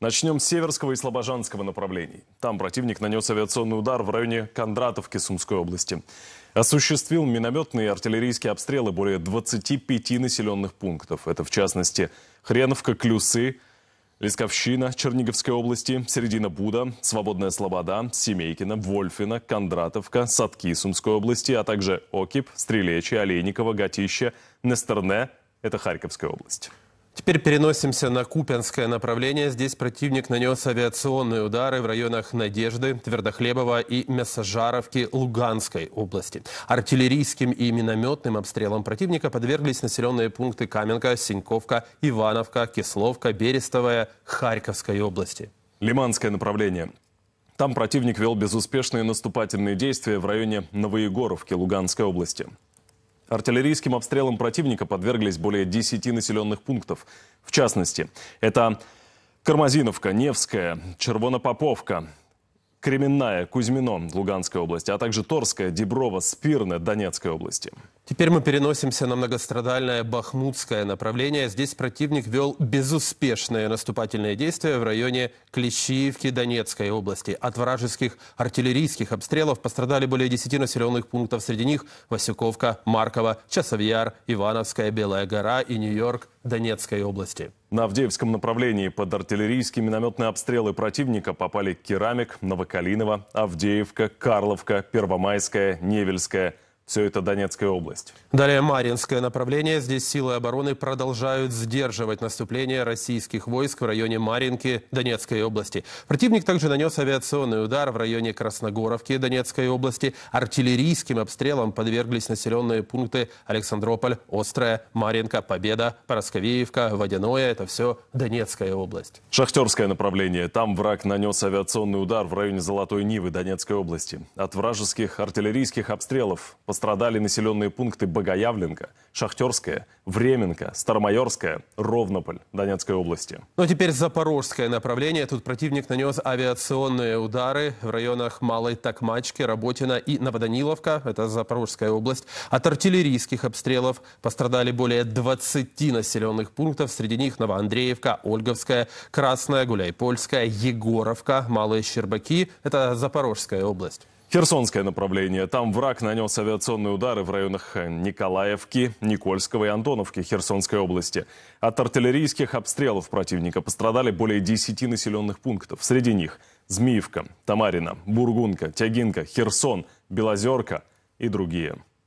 Начнем с Северского и Слобожанского направлений. Там противник нанес авиационный удар в районе Кондратовки Сумской области. Осуществил минометные и артиллерийские обстрелы более 25 населенных пунктов. Это в частности Хреновка, Клюсы, Лисковщина Черниговской области, Середина Буда, Свободная Слобода, Семейкина, Вольфина, Кондратовка, Садки Сумской области, а также Окип, Стрелечи, Олейниково, Гатища, Нестерне. Это Харьковская область. Теперь переносимся на Купянское направление. Здесь противник нанес авиационные удары в районах Надежды, Твердохлебова и Мясожаровки Луганской области. Артиллерийским и минометным обстрелом противника подверглись населенные пункты Каменка, Синьковка, Ивановка, Кисловка, Берестовая, Харьковской области. Лиманское направление. Там противник вел безуспешные наступательные действия в районе Новоегоровки Луганской области. Артиллерийским обстрелам противника подверглись более 10 населенных пунктов. В частности, это Кармазиновка, Невская, Червонопоповка, Кременная, Кузьмино, Луганской области, а также Торская, Деброва, Спирная, Донецкой области. Теперь мы переносимся на многострадальное Бахмутское направление. Здесь противник вел безуспешные наступательные действия в районе Клещиевки Донецкой области. От вражеских артиллерийских обстрелов пострадали более 10 населенных пунктов. Среди них Васюковка, Маркова, Часовьяр, Ивановская, Белая гора и Нью-Йорк Донецкой области. На Авдеевском направлении под артиллерийские минометные обстрелы противника попали Керамик, Новокалиново, Авдеевка, Карловка, Первомайская, Невельская – все это Донецкая область. Далее Маринское направление. Здесь силы обороны продолжают сдерживать наступление российских войск в районе Маринки Донецкой области. Противник также нанес авиационный удар в районе Красногоровки Донецкой области. Артиллерийским обстрелом подверглись населенные пункты Александрополь, Острая, Маринка, Победа, Поросковеевка, Водяное. Это все Донецкая область. Шахтерское направление. Там враг нанес авиационный удар в районе Золотой Нивы Донецкой области. От вражеских артиллерийских обстрелов Пострадали населенные пункты Богоявленко, Шахтерская, Временка, Старомайорская, Ровнополь Донецкой области. Но ну, а теперь запорожское направление. Тут противник нанес авиационные удары в районах Малой Токмачки, Работина и Новоданиловка, это Запорожская область. От артиллерийских обстрелов пострадали более 20 населенных пунктов, среди них Новоандреевка, Ольговская, Красная, Гуляйпольская, Егоровка, Малые Щербаки, это Запорожская область. Херсонское направление. Там враг нанес авиационные удары в районах Николаевки, Никольского и Антоновки Херсонской области. От артиллерийских обстрелов противника пострадали более 10 населенных пунктов. Среди них Змиевка, Тамарина, Бургунка, Тягинка, Херсон, Белозерка и другие.